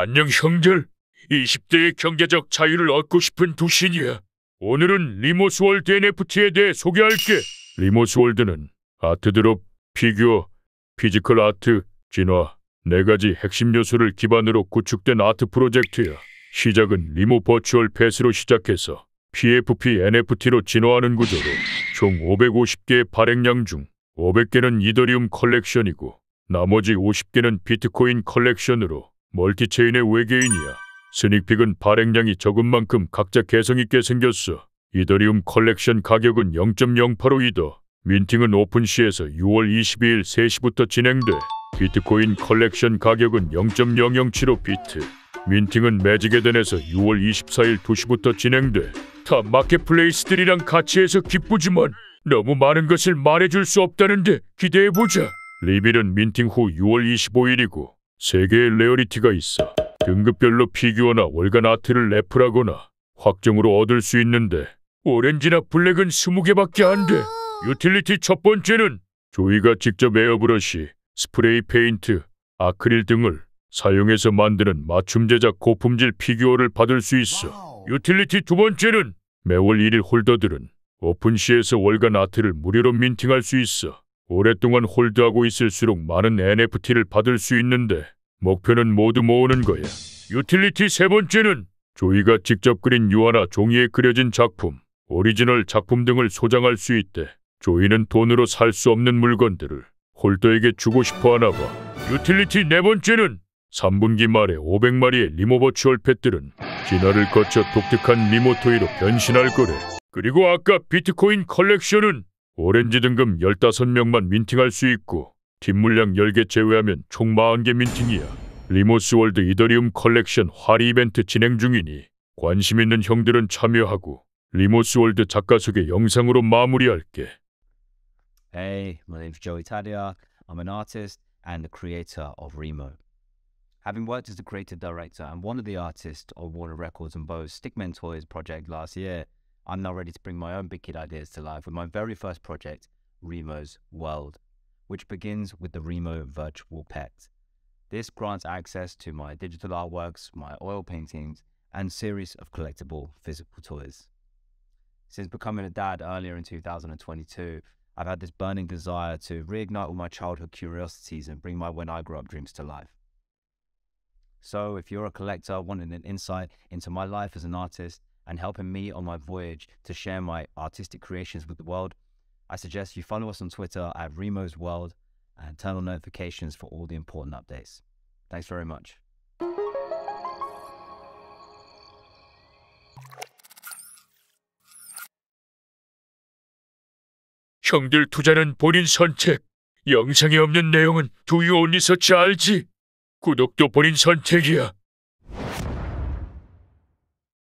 안녕 형들. 20대의 경제적 자유를 얻고 싶은 두 신이야. 오늘은 리모스월드 NFT에 대해 소개할게. 리모스월드는 아트 드롭, 피규어, 피지컬 아트, 진화 네 가지 핵심 요소를 기반으로 구축된 아트 프로젝트야. 시작은 리모 버추얼 패스로 시작해서 PFP NFT로 진화하는 구조로 총 550개의 발행량 중 500개는 이더리움 컬렉션이고 나머지 50개는 비트코인 컬렉션으로 멀티체인의 외계인이야. 스닉픽은 발행량이 적은 만큼 각자 개성 있게 생겼어. 이더리움 컬렉션 가격은 0 0 8 5 이더. 민팅은 오픈시에서 6월 22일 3시부터 진행돼. 비트코인 컬렉션 가격은 0 0 0 7 5 비트. 민팅은 매직에덴에서 6월 24일 2시부터 진행돼. 다 마켓플레이스들이랑 같이 해서 기쁘지만 너무 많은 것을 말해줄 수 없다는데 기대해보자. 리빌은 민팅 후 6월 25일이고 세계의 레어리티가 있어 등급별로 피규어나 월간 아트를 래플하거나 확정으로 얻을 수 있는데 오렌지나 블랙은 20개밖에 안 돼. 아. 유틸리티 첫 번째는 조이가 직접 에어브러쉬 스프레이 페인트, 아크릴 등을 사용해서 만드는 맞춤 제작 고품질 피규어를 받을 수 있어. 유틸리티 두 번째는 매월 1일 홀더들은 오픈시에서 월간 아트를 무료로 민팅할 수 있어. 오랫동안 홀드하고 있을수록 많은 NFT를 받을 수 있는데 목표는 모두 모으는 거야. 유틸리티 세 번째는 조이가 직접 그린 유화나 종이에 그려진 작품, 오리지널 작품 등을 소장할 수 있대. 조이는 돈으로 살 수 없는 물건들을 홀더에게 주고 싶어 하나 봐. 유틸리티 네 번째는 3분기 말에 500마리의 리모버추얼 펫들은 진화를 거쳐 독특한 리모토이로 변신할 거래. 그리고 아까 비트코인 컬렉션은 오렌지 등급 15명만 민팅할 수 있고 팀 물량 10개 제외하면 총 40개 민팅이야. 리모스월드 이더리움 컬렉션 화리 이벤트 진행 중이니 관심 있는 형들은 참여하고 리모스월드 작가 소개 영상으로 마무리할게. Hey, my name's Joey Tadiak. I'm an artist and the creator of Remo. Having worked as a creative director and one of the artists of Warner Records and Bose Stickman Toys project last year, I'm now ready to bring my own big kid ideas to life with my very first project, Remo's World, which begins with the Remo Virtual Pet. This grants access to my digital artworks, my oil paintings, and series of collectible physical toys. Since becoming a dad earlier in 2022, I've had this burning desire to reignite all my childhood curiosities and bring my when I grow up dreams to life. So, if you're a collector wanting an insight into my life as an artist, and helping me on my voyage to share my artistic creations with the world, I suggest you follow us on Twitter at Remo's World and turn on notifications for all the important updates. Thanks very much. 형들 투자는 본인 선택. 영상에 없는 내용은 두유 알지? 구독도 본인 선택이야.